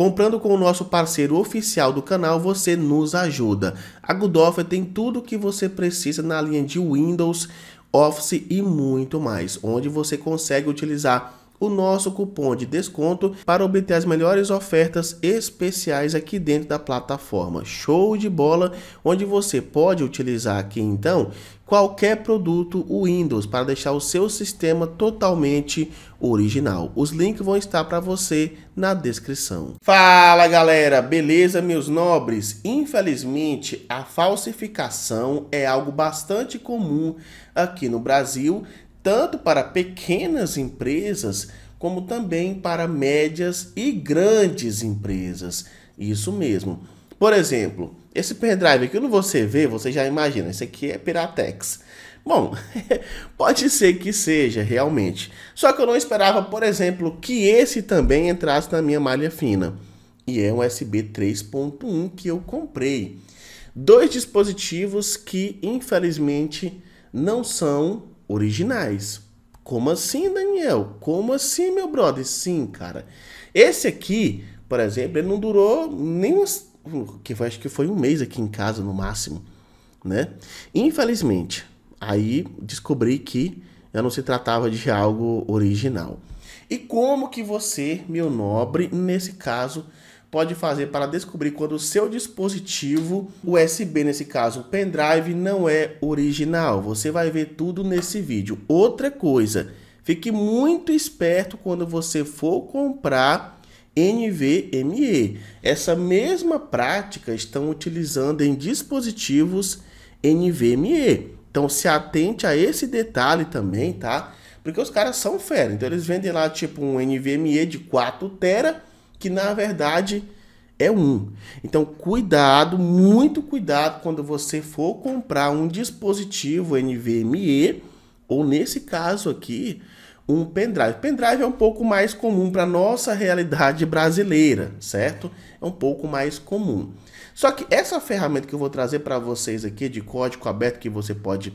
Comprando com o nosso parceiro oficial do canal, você nos ajuda. A Goodoffer tem tudo o que você precisa na linha de Windows, Office e muito mais, onde você consegue utilizar o nosso cupom de desconto para obter as melhores ofertas especiais aqui dentro da plataforma Show de Bola, onde você pode utilizar aqui então qualquer produto Windows para deixar o seu sistema totalmente original. Os links vão estar para você na descrição. Fala galera, beleza meus nobres? Infelizmente a falsificação é algo bastante comum aqui no Brasil tanto para pequenas empresas como também para médias e grandes empresas. Isso mesmo. Por exemplo, esse pendrive aqui, quando você vê, você já imagina, isso aqui é Piratex. Bom, pode ser que seja realmente. Só que eu não esperava, por exemplo, que esse também entrasse na minha malha fina. E é um USB 3.1 que eu comprei. Dois dispositivos que infelizmente não são originais. Como assim, Daniel? Como assim, meu brother? Sim, cara. Esse aqui, por exemplo, ele não durou nem umas, que foi, acho que foi um mês aqui em casa no máximo, né? Infelizmente, aí descobri que já não se tratava de algo original. E como que você, meu nobre, nesse caso, pode fazer para descobrir quando o seu dispositivo USB, nesse caso o pendrive, não é original. Você vai ver tudo nesse vídeo. Outra coisa, fique muito esperto quando você for comprar NVMe. Essa mesma prática estão utilizando em dispositivos NVMe. Então se atente a esse detalhe também, tá? Porque os caras são fera. Então eles vendem lá tipo um NVMe de 4 tera que na verdade é um. Então, cuidado, muito cuidado quando você for comprar um dispositivo NVMe ou nesse caso aqui, um pendrive. Pendrive é um pouco mais comum para nossa realidade brasileira, certo? É um pouco mais comum. Só que essa ferramenta que eu vou trazer para vocês aqui de código aberto que você pode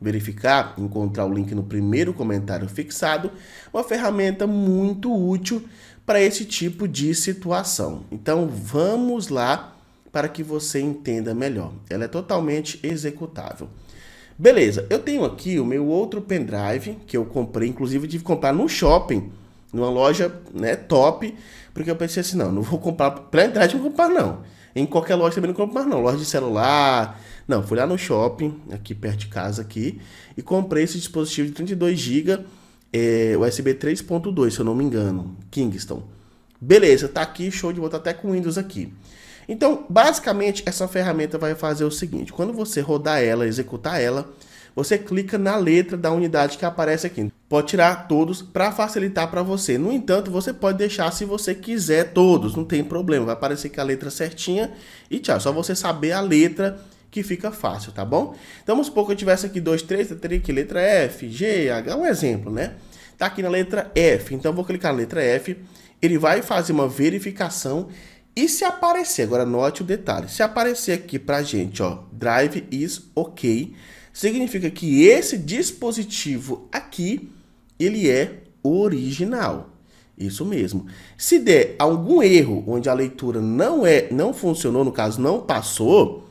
verificar, encontrar o link no primeiro comentário fixado, uma ferramenta muito útil para esse tipo de situação. Então vamos lá para que você entenda melhor. Ela é totalmente executável. Beleza, eu tenho aqui o meu outro pendrive que eu comprei, inclusive tive que comprar no shopping, numa loja né, top, porque eu pensei assim, não, não vou comprar, para pendrive não vou comprar não. Em qualquer loja também não compro mais não, loja de celular, não, fui lá no shopping, aqui perto de casa aqui, e comprei esse dispositivo de 32 GB é, USB 3.2, se eu não me engano, Kingston. Beleza, tá aqui, show de bola, tá até com Windows aqui. Então, basicamente, essa ferramenta vai fazer o seguinte: quando você rodar ela, executar ela, você clica na letra da unidade que aparece aqui. Pode tirar todos para facilitar para você. No entanto, você pode deixar se você quiser todos, não tem problema. Vai aparecer com a letra certinha e tchau. É só você saber a letra que fica fácil, tá bom? Então vamos supor que eu tivesse aqui 2, 3, eu teria que letra F, G, H, um exemplo, né? Tá aqui na letra F, então vou clicar na letra F, ele vai fazer uma verificação e se aparecer, agora note o detalhe, se aparecer aqui pra gente, ó, drive is ok, significa que esse dispositivo aqui, ele é original. Isso mesmo. Se der algum erro onde a leitura não é, não funcionou, no caso não passou,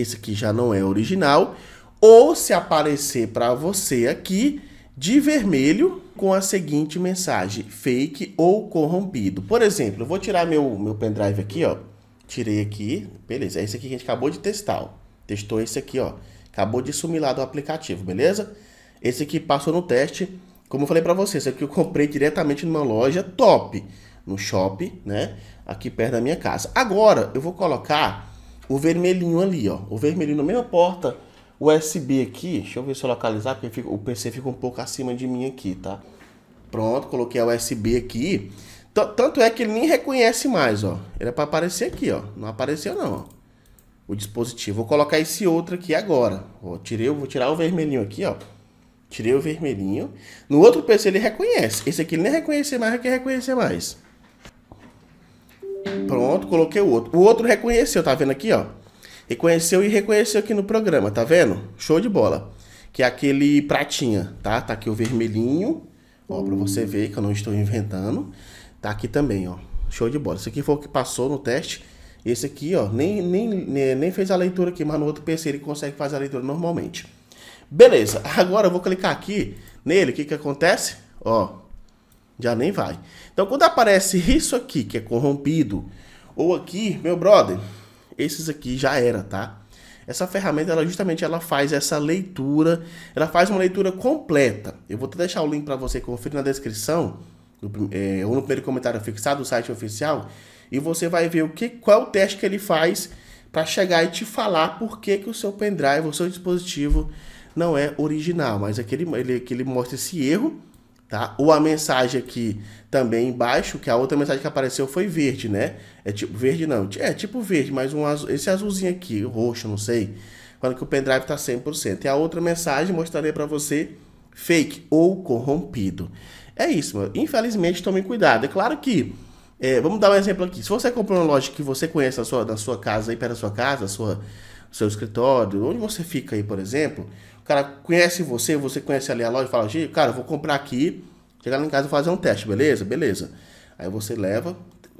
esse aqui já não é original, ou se aparecer para você aqui de vermelho com a seguinte mensagem, fake ou corrompido. Por exemplo, eu vou tirar meu, meu pendrive aqui, ó. Tirei aqui, beleza, é esse aqui que a gente acabou de testar, ó. Testou esse aqui, ó. Acabou de sumir lá do aplicativo, beleza? Esse aqui passou no teste, como eu falei para vocês, esse aqui eu comprei diretamente numa loja top, no shopping, né? Aqui perto da minha casa. Agora, eu vou colocar o vermelhinho ali, ó. O vermelhinho na mesma porta USB aqui. Deixa eu ver se eu localizar, porque fica, o PC fica um pouco acima de mim aqui, tá? Pronto, coloquei a USB aqui. T tanto é que ele nem reconhece mais, ó. Ele é para aparecer aqui, ó. Não apareceu não, ó. O dispositivo. Vou colocar esse outro aqui agora. Ó, tirei, vou tirar o vermelhinho aqui, ó. Tirei o vermelhinho. No outro PC ele reconhece. Esse aqui ele nem reconhecer mais, quer reconhecer mais. Pronto, coloquei o outro. O outro reconheceu, tá vendo aqui, ó? Reconheceu e reconheceu aqui no programa, tá vendo? Show de bola. Que é aquele pratinha, tá? Tá aqui o vermelhinho, ó, pra você ver que eu não estou inventando. Tá aqui também, ó. Show de bola. Esse aqui foi o que passou no teste. Esse aqui, ó, nem, nem, né, nem fez a leitura aqui, mas no outro PC ele consegue fazer a leitura normalmente. Beleza, agora eu vou clicar aqui nele, o que que acontece? Ó, já nem vai. Então, quando aparece isso aqui, que é corrompido, ou aqui, meu brother, esses aqui já era, tá? Essa ferramenta, ela justamente ela faz essa leitura, ela faz uma leitura completa. Eu vou deixar o link para você conferir na descrição, no, é, ou no primeiro comentário fixado do site oficial, e você vai ver o que, qual é o teste que ele faz para chegar e te falar por que, que o seu pendrive, o seu dispositivo não é original. Mas aqui ele, ele, aqui ele mostra esse erro, tá? Ou a mensagem aqui também embaixo, que a outra mensagem que apareceu foi verde, né? É tipo verde não, é tipo verde, mas um azul, esse azulzinho aqui, roxo, não sei, falando que o pendrive está 100%. E a outra mensagem mostrarei para você fake ou corrompido. É isso, mano. Infelizmente, tome cuidado. É claro que é, vamos dar um exemplo aqui. Se você comprou uma loja que você conhece na sua, na sua casa, aí perto da sua casa, a sua seu escritório, onde você fica aí, por exemplo, o cara conhece você, você conhece ali a loja e fala, Gi, cara, vou comprar aqui, chegar lá em casa e fazer um teste, beleza? Beleza. Aí você leva,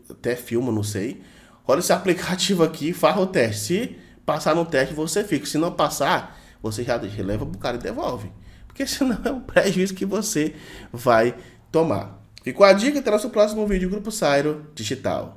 até filma, não sei, olha esse aplicativo aqui, faz o teste. Se passar no teste, você fica. Se não passar, você já leva pro cara e devolve. Porque senão é um prejuízo que você vai tomar. Ficou a dica, até nosso próximo vídeo, Grupo Sairo Digital.